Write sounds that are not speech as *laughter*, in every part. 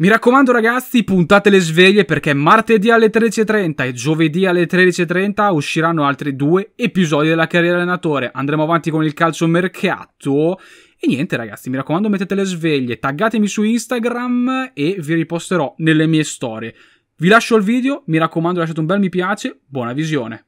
Mi raccomando ragazzi, puntate le sveglie perché martedì alle 13.30 e giovedì alle 13.30 usciranno altri due episodi della carriera allenatore. Andremo avanti con il calcio mercato. E niente ragazzi, mi raccomando mettete le sveglie, taggatemi su Instagram e vi riposterò nelle mie storie. Vi lascio il video, mi raccomando lasciate un bel mi piace, buona visione.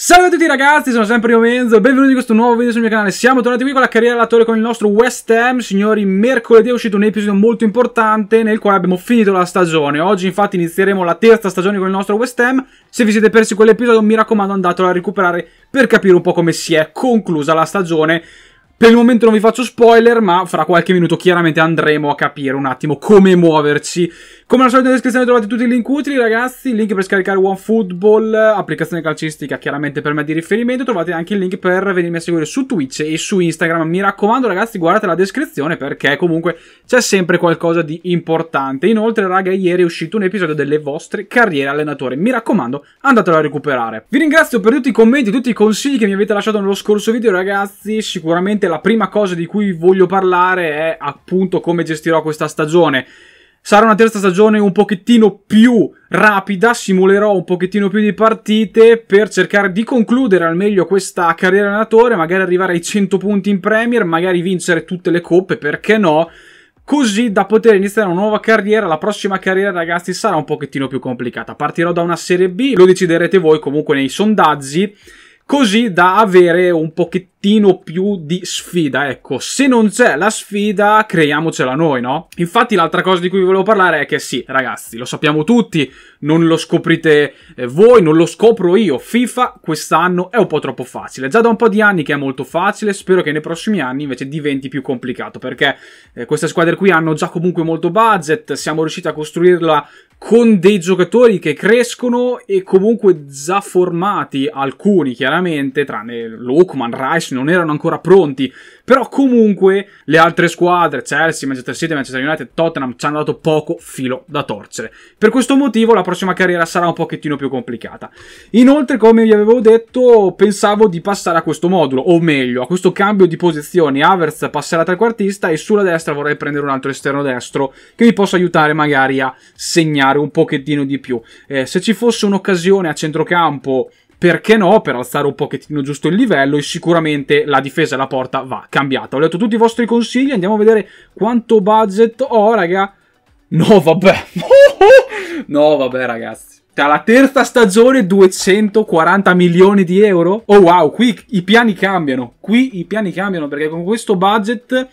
Salve a tutti ragazzi, sono sempre io Menzo, benvenuti in questo nuovo video sul mio canale Siamo tornati qui con la carriera dell'attore con il nostro West Ham Signori, mercoledì è uscito un episodio molto importante nel quale abbiamo finito la stagione Oggi infatti inizieremo la terza stagione con il nostro West Ham Se vi siete persi quell'episodio mi raccomando andatelo a recuperare per capire un po' come si è conclusa la stagione per il momento non vi faccio spoiler, ma fra qualche minuto chiaramente andremo a capire un attimo come muoverci come al solito in descrizione trovate tutti i link utili, ragazzi. Il link per scaricare OneFootball, applicazione calcistica chiaramente per me di riferimento. Trovate anche il link per venirmi a seguire su Twitch e su Instagram. Mi raccomando, ragazzi, guardate la descrizione perché comunque c'è sempre qualcosa di importante. Inoltre, raga, ieri è uscito un episodio delle vostre carriere allenatore. Mi raccomando, andatelo a recuperare. Vi ringrazio per tutti i commenti, tutti i consigli che mi avete lasciato nello scorso video, ragazzi. Sicuramente la prima cosa di cui voglio parlare è appunto come gestirò questa stagione. Sarà una terza stagione un pochettino più rapida, simulerò un pochettino più di partite per cercare di concludere al meglio questa carriera allenatore, magari arrivare ai 100 punti in Premier, magari vincere tutte le coppe, perché no? così da poter iniziare una nuova carriera. La prossima carriera, ragazzi, sarà un pochettino più complicata. Partirò da una Serie B, lo deciderete voi comunque nei sondaggi così da avere un pochettino più di sfida. Ecco, se non c'è la sfida, creiamocela noi, no? Infatti, l'altra cosa di cui vi volevo parlare è che sì, ragazzi, lo sappiamo tutti, non lo scoprite eh, voi, non lo scopro io. FIFA quest'anno è un po' troppo facile. Già da un po' di anni che è molto facile, spero che nei prossimi anni invece diventi più complicato perché eh, queste squadre qui hanno già comunque molto budget, siamo riusciti a costruirla con dei giocatori che crescono e comunque già formati, alcuni chiaramente, tranne Lukman, Rice, non erano ancora pronti però comunque le altre squadre, Chelsea, Manchester City, Manchester United, Tottenham, ci hanno dato poco filo da torcere. Per questo motivo la prossima carriera sarà un pochettino più complicata. Inoltre, come vi avevo detto, pensavo di passare a questo modulo, o meglio, a questo cambio di posizioni. Havertz passerà trequartista e sulla destra vorrei prendere un altro esterno destro che mi possa aiutare magari a segnare un pochettino di più. Eh, se ci fosse un'occasione a centrocampo perché no, per alzare un pochettino giusto il livello e sicuramente la difesa e la porta va cambiata. Ho letto tutti i vostri consigli, andiamo a vedere quanto budget ho, raga. No, vabbè. *laughs* no, vabbè, ragazzi. Cioè, la terza stagione 240 milioni di euro? Oh wow, qui i piani cambiano. Qui i piani cambiano perché con questo budget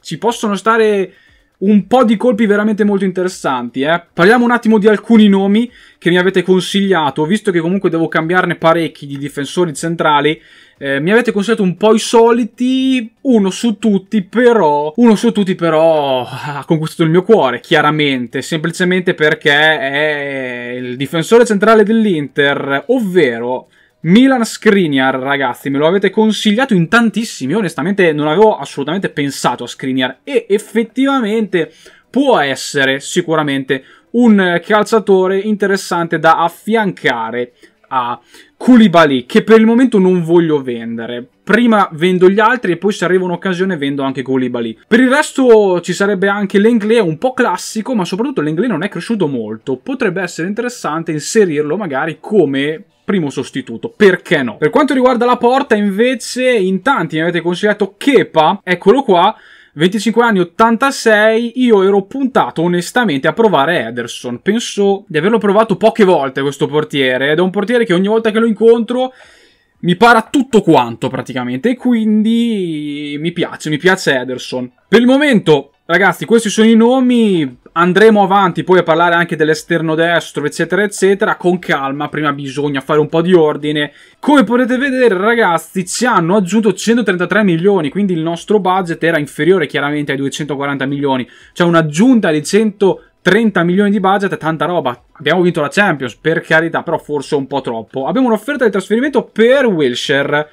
ci possono stare un po' di colpi veramente molto interessanti. Eh? Parliamo un attimo di alcuni nomi che mi avete consigliato, visto che comunque devo cambiarne parecchi di difensori centrali. Eh, mi avete consigliato un po' i soliti, uno su tutti, però. Uno su tutti, però, ha conquistato il mio cuore, chiaramente. Semplicemente perché è il difensore centrale dell'Inter, ovvero Milan Skriniar, ragazzi, me lo avete consigliato in tantissimi, Io, onestamente non avevo assolutamente pensato a Skriniar e effettivamente può essere sicuramente un calciatore interessante da affiancare a Koulibaly che per il momento non voglio vendere. Prima vendo gli altri e poi se arriva un'occasione vendo anche Koulibaly. Per il resto ci sarebbe anche l'Englé un po' classico ma soprattutto l'Englé non è cresciuto molto. Potrebbe essere interessante inserirlo magari come primo sostituto, perché no? Per quanto riguarda la porta invece in tanti mi avete consigliato Kepa, eccolo qua, 25 anni 86, io ero puntato onestamente a provare Ederson. Penso di averlo provato poche volte questo portiere ed è un portiere che ogni volta che lo incontro mi para tutto quanto praticamente e quindi mi piace, mi piace Ederson. Per il momento, ragazzi, questi sono i nomi, andremo avanti poi a parlare anche dell'esterno destro, eccetera, eccetera, con calma, prima bisogna fare un po' di ordine. Come potete vedere, ragazzi, ci hanno aggiunto 133 milioni, quindi il nostro budget era inferiore chiaramente ai 240 milioni, cioè un'aggiunta di 100 30 milioni di budget è tanta roba. Abbiamo vinto la Champions, per carità, però forse un po' troppo. Abbiamo un'offerta di trasferimento per Wilshire.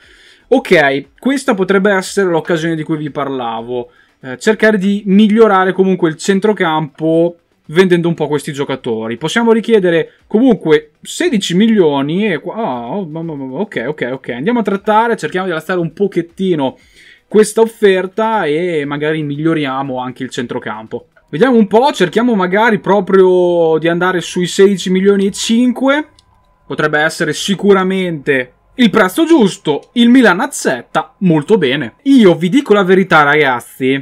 Ok, questa potrebbe essere l'occasione di cui vi parlavo. Eh, cercare di migliorare comunque il centrocampo vendendo un po' questi giocatori. Possiamo richiedere comunque 16 milioni e... Oh, oh, oh, oh, ok, ok, ok. Andiamo a trattare, cerchiamo di alzare un pochettino questa offerta e magari miglioriamo anche il centrocampo. Vediamo un po', cerchiamo magari proprio di andare sui 16 milioni e 5. Potrebbe essere sicuramente il prezzo giusto, il Milan accetta molto bene. Io vi dico la verità ragazzi,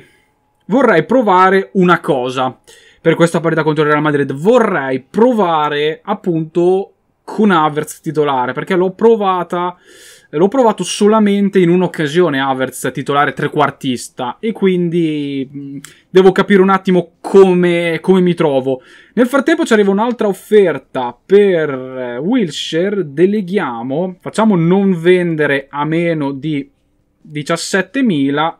vorrei provare una cosa per questa partita contro il Real Madrid. Vorrei provare appunto con Havertz titolare perché l'ho provata L'ho provato solamente in un'occasione Havertz titolare trequartista e quindi mm, devo capire un attimo come, come mi trovo. Nel frattempo ci arriva un'altra offerta per eh, Wilshire, deleghiamo, facciamo non vendere a meno di 17.000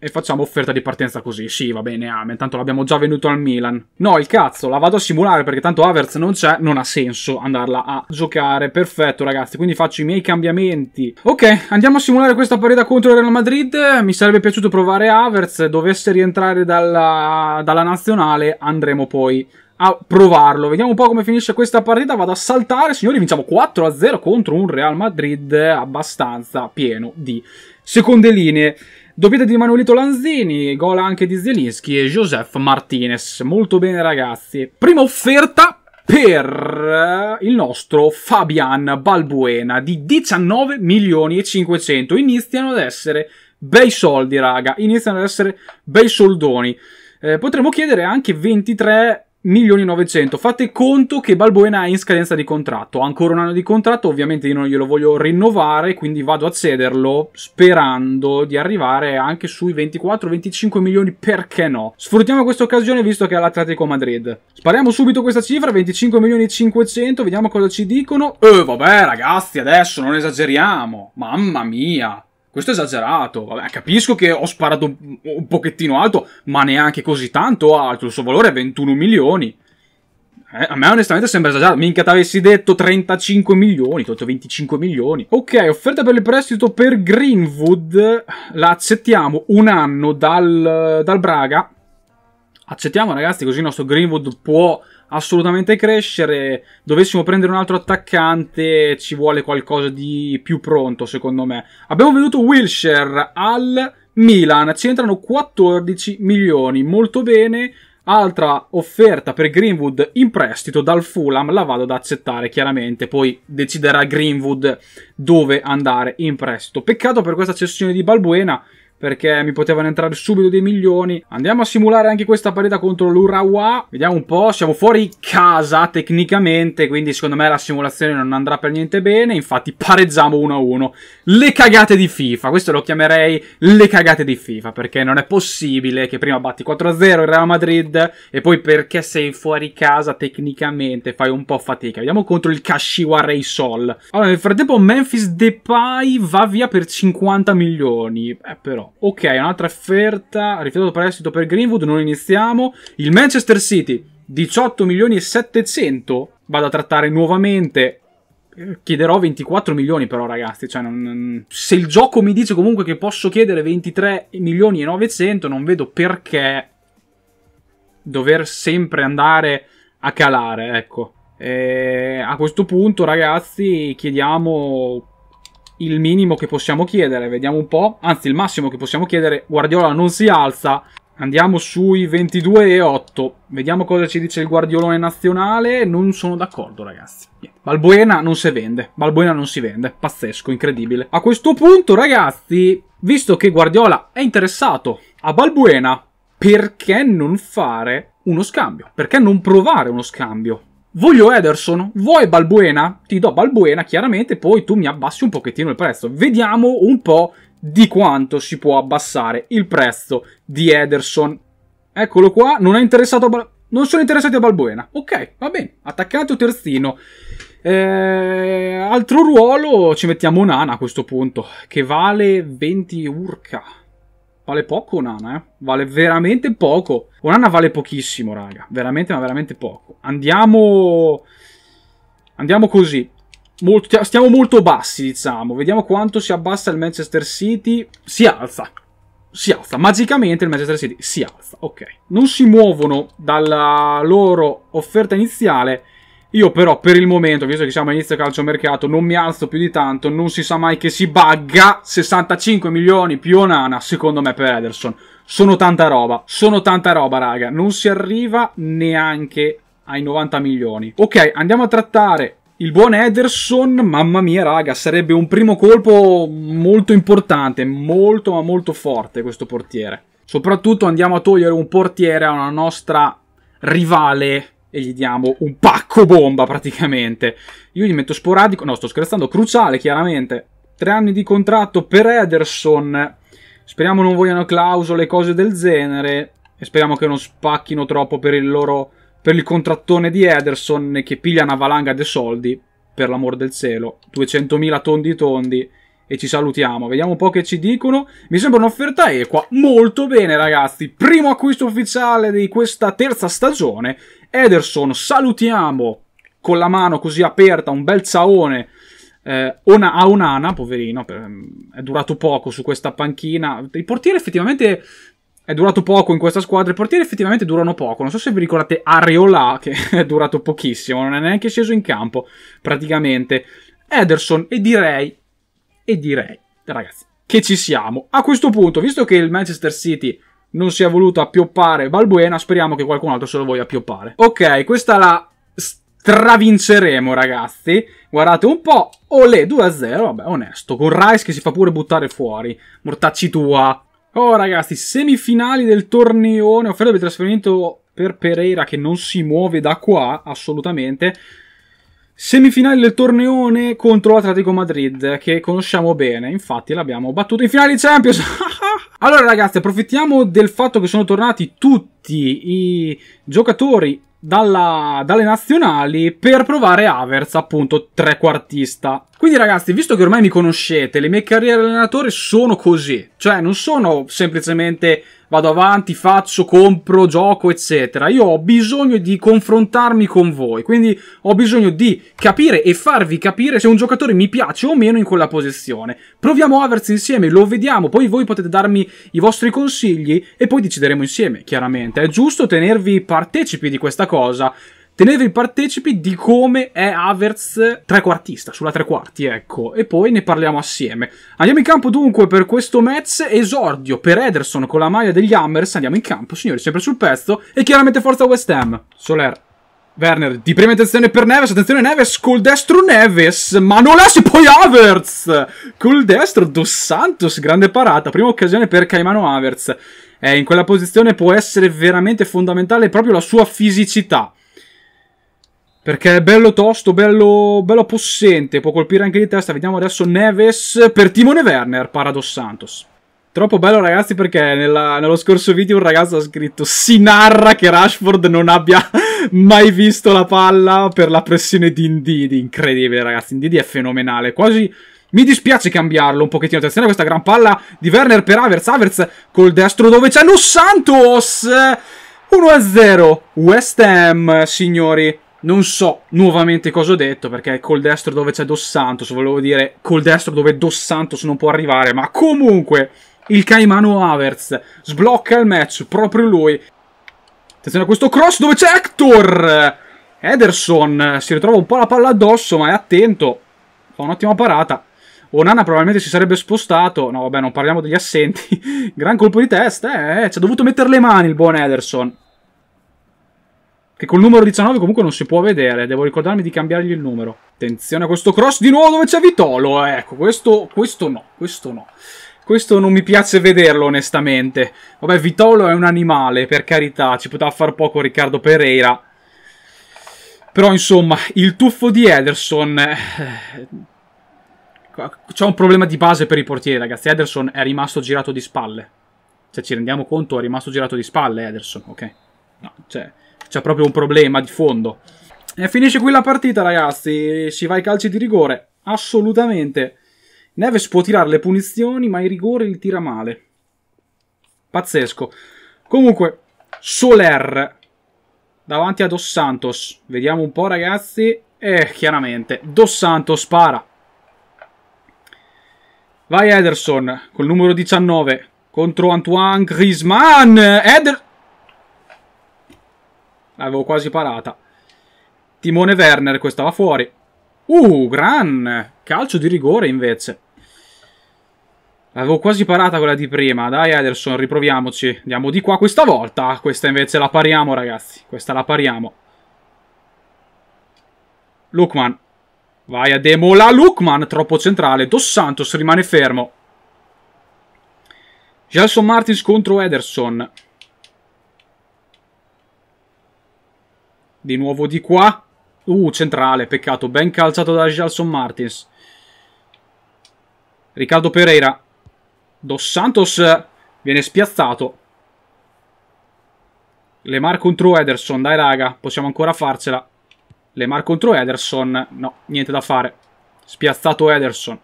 e facciamo offerta di partenza così. Sì, va bene, Amen. Tanto l'abbiamo già venduto al Milan. No, il cazzo, la vado a simulare perché tanto Havertz non c'è. Non ha senso andarla a giocare. Perfetto, ragazzi. Quindi faccio i miei cambiamenti. Ok, andiamo a simulare questa partita contro il Real Madrid. Mi sarebbe piaciuto provare Havertz. Dovesse rientrare dalla, dalla nazionale, andremo poi a provarlo. Vediamo un po' come finisce questa partita. Vado a saltare. Signori, vinciamo 4-0 contro un Real Madrid abbastanza pieno di seconde linee. Doppietta di Manuelito Lanzini, gola anche di Zelinski e Joseph Martinez. Molto bene ragazzi. Prima offerta per eh, il nostro Fabian Balbuena di 19 milioni e 500. Iniziano ad essere bei soldi raga, iniziano ad essere bei soldoni. Eh, potremmo chiedere anche 23 milioni 900. Fate conto che Balbuena è in scadenza di contratto, ancora un anno di contratto, ovviamente io non glielo voglio rinnovare, quindi vado a cederlo sperando di arrivare anche sui 24-25 milioni, perché no? Sfruttiamo questa occasione visto che è all'Atletico Madrid. Spariamo subito questa cifra, 25 milioni 500, vediamo cosa ci dicono. Eh vabbè ragazzi, adesso non esageriamo, mamma mia! questo è esagerato. Vabbè, capisco che ho sparato un pochettino alto, ma neanche così tanto alto. Il suo valore è 21 milioni. Eh, a me onestamente sembra esagerato. Minchia, t'avessi detto 35 milioni, ti ho detto 25 milioni. Ok, offerta per il prestito per Greenwood. La accettiamo un anno dal, dal Braga. Accettiamo, ragazzi, così il nostro Greenwood può assolutamente crescere. Dovessimo prendere un altro attaccante, ci vuole qualcosa di più pronto, secondo me. Abbiamo venduto Wilshire al Milan, ci entrano 14 milioni, molto bene. Altra offerta per Greenwood in prestito dal Fulham, la vado ad accettare chiaramente, poi deciderà Greenwood dove andare in prestito. Peccato per questa cessione di Balbuena, perché mi potevano entrare subito dei milioni. Andiamo a simulare anche questa partita contro l'Urawa. Vediamo un po', siamo fuori casa tecnicamente, quindi secondo me la simulazione non andrà per niente bene. Infatti pareggiamo 1-1. Le cagate di FIFA, questo lo chiamerei le cagate di FIFA, perché non è possibile che prima batti 4-0 il Real Madrid e poi perché sei fuori casa tecnicamente fai un po' fatica. Vediamo contro il Kashiwa Ray Sol. Allora, nel frattempo Memphis Depay va via per 50 milioni. Eh, però Ok, un'altra offerta, rifiutato prestito per Greenwood, non iniziamo. Il Manchester City, 18 milioni e 700, vado a trattare nuovamente eh, chiederò 24 milioni però ragazzi cioè non... se il gioco mi dice comunque che posso chiedere 23 milioni e 900 non vedo perché dover sempre andare a calare ecco e eh, a questo punto ragazzi chiediamo il minimo che possiamo chiedere, vediamo un po', anzi il massimo che possiamo chiedere, Guardiola non si alza, andiamo sui 22,8, vediamo cosa ci dice il Guardiolone nazionale, non sono d'accordo ragazzi. Balbuena non si vende, Balbuena non si vende, pazzesco, incredibile. A questo punto ragazzi, visto che Guardiola è interessato a Balbuena, perché non fare uno scambio? Perché non provare uno scambio? Voglio Ederson, vuoi Balbuena? Ti do Balbuena, chiaramente, poi tu mi abbassi un pochettino il prezzo. Vediamo un po' di quanto si può abbassare il prezzo di Ederson. Eccolo qua, non è interessato a Bal- non sono interessati a Balbuena. Ok, va bene, attaccato terzino. Eh, altro ruolo, ci mettiamo Nana a questo punto, che vale 20 urca vale poco Onana, eh. Vale veramente poco. Onana vale pochissimo, raga. Veramente, ma veramente poco. Andiamo... Andiamo così. Molto... stiamo molto bassi, diciamo. Vediamo quanto si abbassa il Manchester City. Si alza. Si alza. Magicamente il Manchester City si alza. Ok. Non si muovono dalla loro offerta iniziale io però per il momento, visto che siamo a inizio calcio mercato, non mi alzo più di tanto, non si sa mai che si bagga 65 milioni più Onana, secondo me per Ederson. Sono tanta roba, sono tanta roba raga, non si arriva neanche ai 90 milioni. Ok, andiamo a trattare il buon Ederson, mamma mia raga, sarebbe un primo colpo molto importante, molto ma molto forte questo portiere. Soprattutto andiamo a togliere un portiere a una nostra rivale e gli diamo un pacco bomba praticamente. Io gli metto sporadico, no sto scherzando, cruciale chiaramente. Tre anni di contratto per Ederson. Speriamo non vogliano clausole, cose del genere. E speriamo che non spacchino troppo per il loro... Per il contrattone di Ederson che piglia una valanga di soldi, per l'amor del cielo. 200.000 tondi tondi e ci salutiamo. Vediamo un po' che ci dicono. Mi sembra un'offerta equa. Molto bene, ragazzi. Primo acquisto ufficiale di questa terza stagione. Ederson salutiamo con la mano così aperta, un bel zaone eh, ona, a Onana, poverino, per, ehm, è durato poco su questa panchina. Il portiere effettivamente è durato poco in questa squadra. I portieri effettivamente durano poco. Non so se vi ricordate Areola, che *laughs* è durato pochissimo, non è neanche sceso in campo praticamente. Ederson e direi, e direi, ragazzi, che ci siamo. A questo punto, visto che il Manchester City non si è voluto appioppare Balbuena, speriamo che qualcun altro se lo voglia appioppare. Ok, questa la stravinceremo ragazzi, guardate un po', olè 2-0, vabbè onesto, con Rice che si fa pure buttare fuori, mortacci tua. Oh ragazzi, semifinali del torneone, offerta di trasferimento per Pereira che non si muove da qua assolutamente. Semifinali del torneone contro l'Atletico Madrid che conosciamo bene, infatti l'abbiamo battuto in finale di Champions. *laughs* Allora ragazzi, approfittiamo del fatto che sono tornati tutti i giocatori dalla, dalle nazionali per provare Avers, appunto trequartista. Quindi ragazzi, visto che ormai mi conoscete, le mie carriere allenatore sono così. Cioè, non sono semplicemente vado avanti, faccio, compro, gioco, eccetera. Io ho bisogno di confrontarmi con voi, quindi ho bisogno di capire e farvi capire se un giocatore mi piace o meno in quella posizione. Proviamo Havertz insieme, lo vediamo, poi voi potete darmi i vostri consigli e poi decideremo insieme, chiaramente. È giusto tenervi partecipi di questa cosa tenetevi partecipi di come è Havertz trequartista, sulla tre quarti, ecco, e poi ne parliamo assieme. Andiamo in campo dunque per questo Mets, esordio per Ederson con la maglia degli Hammers, andiamo in campo, signori, sempre sul pezzo, e chiaramente forza West Ham. Soler. Werner, di prima intenzione per Neves, attenzione Neves, col destro Neves, ma non e poi Havertz! Col destro, Dos Santos, grande parata, prima occasione per Caimano Havertz. Eh, in quella posizione può essere veramente fondamentale proprio la sua fisicità. Perché è bello tosto, bello, bello possente, può colpire anche di testa. Vediamo adesso Neves per Timone Werner, Parados Santos. Troppo bello ragazzi perché nella, nello scorso video un ragazzo ha scritto si narra che Rashford non abbia *laughs* mai visto la palla per la pressione di Indidi, incredibile ragazzi, Indidi è fenomenale, quasi mi dispiace cambiarlo un pochettino, attenzione a questa gran palla di Werner per Averts, Averts col destro dove c'è Los Santos, 1-0 West Ham signori, non so nuovamente cosa ho detto perché col destro dove c'è Dos Santos, volevo dire col destro dove Dos Santos non può arrivare, ma comunque il Caimano Havertz sblocca il match, proprio lui. Attenzione a questo cross dove c'è Hector! Ederson si ritrova un po' la palla addosso ma è attento, fa un'ottima parata. Onana probabilmente si sarebbe spostato, no vabbè non parliamo degli assenti, *laughs* gran colpo di testa, eh, eh, ci ha dovuto mettere le mani il buon Ederson. Che col numero 19 comunque non si può vedere. Devo ricordarmi di cambiargli il numero. Attenzione a questo cross di nuovo dove c'è Vitolo. Eh, ecco, questo, questo no, questo no. Questo non mi piace vederlo onestamente. Vabbè, Vitolo è un animale, per carità. Ci poteva far poco Riccardo Pereira. Però insomma, il tuffo di Ederson... Eh, c'è un problema di base per i portieri, ragazzi. Ederson è rimasto girato di spalle. Cioè, ci rendiamo conto, è rimasto girato di spalle Ederson, ok? No, cioè c'è proprio un problema di fondo. E finisce qui la partita, ragazzi. Si va ai calci di rigore. Assolutamente. Neves può tirare le punizioni, ma i rigori li tira male. Pazzesco. Comunque, Soler davanti a Dos Santos. Vediamo un po', ragazzi. E eh, chiaramente, Dos Santos spara. Vai Ederson col numero 19 contro Antoine Griezmann. Ederson... L'avevo quasi parata. Timone Werner, questa va fuori. Uh, gran calcio di rigore invece. L'avevo quasi parata quella di prima. Dai Ederson, riproviamoci. Andiamo di qua questa volta. Questa invece la pariamo, ragazzi. Questa la pariamo. Lukman. Vai a Demola. Lukman, troppo centrale. Dos Santos rimane fermo. Gelson Martins contro Ederson. Di nuovo di qua. Uh, centrale, peccato. Ben calciato da Gelson Martins. Riccardo Pereira. Dos Santos eh, viene spiazzato. Lemar contro Ederson. Dai raga, possiamo ancora farcela. Lemar contro Ederson. No, niente da fare. Spiazzato Ederson.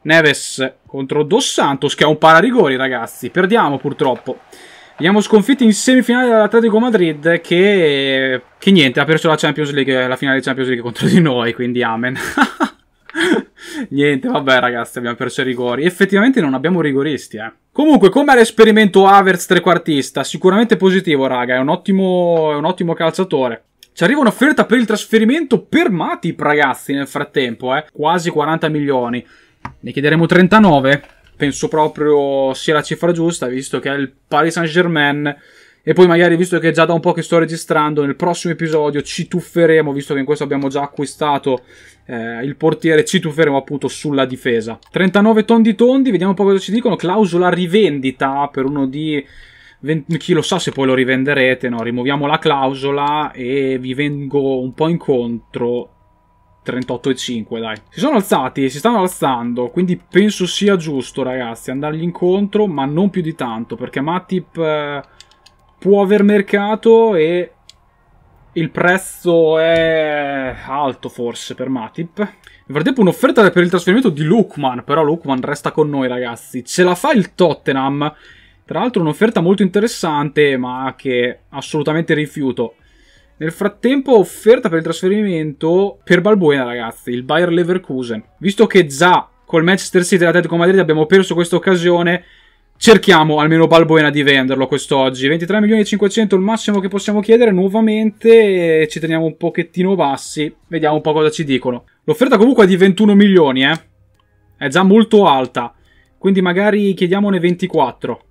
Neves contro Dos Santos che è un pararigori ragazzi. Perdiamo purtroppo. Abbiamo sconfitti in semifinale dall'Atletico Madrid che, che niente, ha perso la Champions League, la finale di Champions League contro di noi, quindi amen. *laughs* niente, vabbè ragazzi, abbiamo perso i rigori. Effettivamente non abbiamo rigoristi, eh. Comunque, come l'esperimento Havertz trequartista? Sicuramente positivo, raga, è un ottimo, è un ottimo calciatore. Ci arriva un'offerta per il trasferimento per Matip, ragazzi, nel frattempo, eh. Quasi 40 milioni. Ne chiederemo 39 penso proprio sia la cifra giusta, visto che è il Paris Saint-Germain. E poi magari, visto che è già da un po' che sto registrando, nel prossimo episodio ci tufferemo, visto che in questo abbiamo già acquistato eh, il portiere, ci tufferemo appunto sulla difesa. 39 tondi tondi, vediamo un po' cosa ci dicono. Clausola rivendita per uno di... 20, chi lo sa se poi lo rivenderete, no? Rimuoviamo la clausola e vi vengo un po' incontro 38,5 dai. Si sono alzati, e si stanno alzando, quindi penso sia giusto ragazzi andargli incontro, ma non più di tanto, perché Matip eh, può aver mercato e il prezzo è alto forse per Matip. Nel frattempo un'offerta per il trasferimento di Lukman, però Lukman resta con noi ragazzi. Ce la fa il Tottenham, tra l'altro un'offerta molto interessante ma che assolutamente rifiuto. Nel frattempo offerta per il trasferimento per Balbuena, ragazzi, il Bayer Leverkusen. Visto che già col Manchester City e l'Atletico Madrid abbiamo perso questa occasione, cerchiamo almeno Balbuena di venderlo quest'oggi. 23 milioni e 500 il massimo che possiamo chiedere nuovamente, ci teniamo un pochettino bassi, vediamo un po' cosa ci dicono. L'offerta comunque è di 21 milioni, eh. È già molto alta, quindi magari chiediamone 24.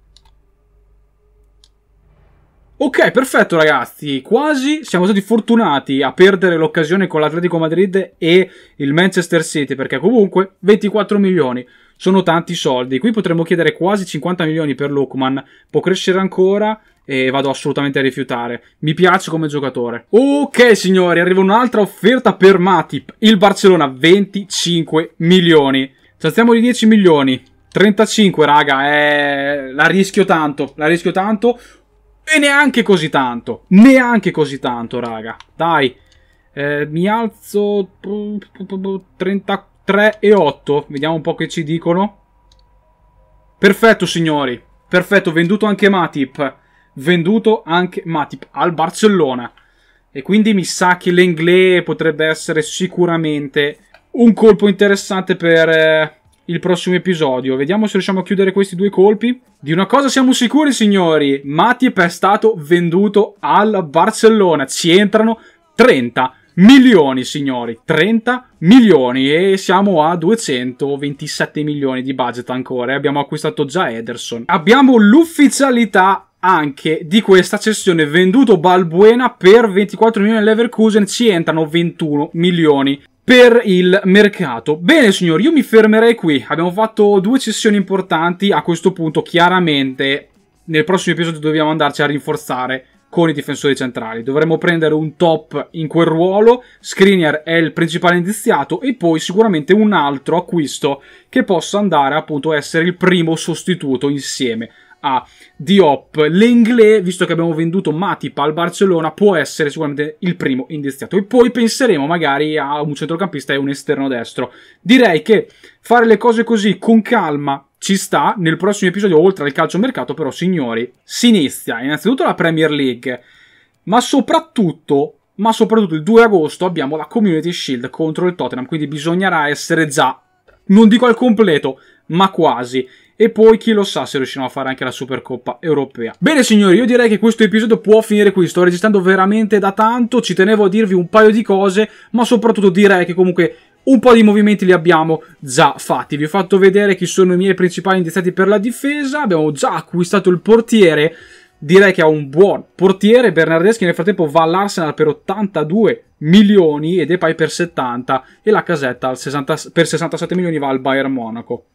Ok, perfetto ragazzi, quasi siamo stati fortunati a perdere l'occasione con l'Atletico Madrid e il Manchester City, perché comunque 24 milioni sono tanti soldi. Qui potremmo chiedere quasi 50 milioni per Lukman, può crescere ancora e vado assolutamente a rifiutare. Mi piace come giocatore. Ok signori, arriva un'altra offerta per Matip, il Barcellona 25 milioni. Saltiamo di 10 milioni, 35 raga, eh, la rischio tanto, la rischio tanto. E neanche così tanto. Neanche così tanto, raga. Dai. Eh, mi alzo 33 e 8. Vediamo un po' che ci dicono. Perfetto, signori. Perfetto, venduto anche Matip. Venduto anche Matip al Barcellona. E quindi mi sa che l'Englè potrebbe essere sicuramente un colpo interessante per... Eh il prossimo episodio. Vediamo se riusciamo a chiudere questi due colpi. Di una cosa siamo sicuri, signori. Matip è stato venduto al Barcellona. Ci entrano 30 milioni, signori. 30 milioni e siamo a 227 milioni di budget ancora. Abbiamo acquistato già Ederson. Abbiamo l'ufficialità anche di questa cessione venduto Balbuena per 24 milioni all'Everkusen ci entrano 21 milioni per il mercato. Bene signori, io mi fermerei qui. Abbiamo fatto due sessioni importanti. A questo punto, chiaramente, nel prossimo episodio dobbiamo andarci a rinforzare con i difensori centrali. Dovremmo prendere un top in quel ruolo, Screener è il principale indiziato e poi sicuramente un altro acquisto che possa andare appunto a essere il primo sostituto insieme a Diop. L'Englè, visto che abbiamo venduto Matip al Barcellona, può essere sicuramente il primo indiziato. E poi penseremo magari a un centrocampista e un esterno destro. Direi che fare le cose così con calma ci sta. Nel prossimo episodio, oltre al calcio mercato, però, signori, si inizia innanzitutto la Premier League, ma soprattutto ma soprattutto il 2 agosto abbiamo la Community Shield contro il Tottenham, quindi bisognerà essere già, non dico al completo, ma quasi e poi chi lo sa se riusciranno a fare anche la Supercoppa europea. Bene signori, io direi che questo episodio può finire qui, sto registrando veramente da tanto, ci tenevo a dirvi un paio di cose, ma soprattutto direi che comunque un po' di movimenti li abbiamo già fatti. Vi ho fatto vedere chi sono i miei principali indiziati per la difesa, abbiamo già acquistato il portiere, direi che ha un buon portiere, Bernardeschi nel frattempo va all'Arsenal per 82 milioni e Depay per 70 e la casetta per 67 milioni va al Bayern Monaco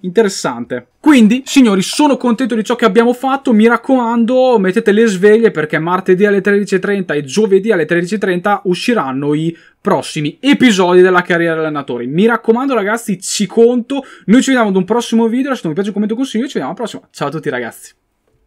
interessante. Quindi, signori, sono contento di ciò che abbiamo fatto. Mi raccomando, mettete le sveglie perché martedì alle 13.30 e giovedì alle 13.30 usciranno i prossimi episodi della carriera dell'allenatore. Mi raccomando, ragazzi, ci conto. Noi ci vediamo ad un prossimo video. Lasciate un mi piace, un commento, un consiglio. Ci vediamo alla prossima. Ciao a tutti, ragazzi.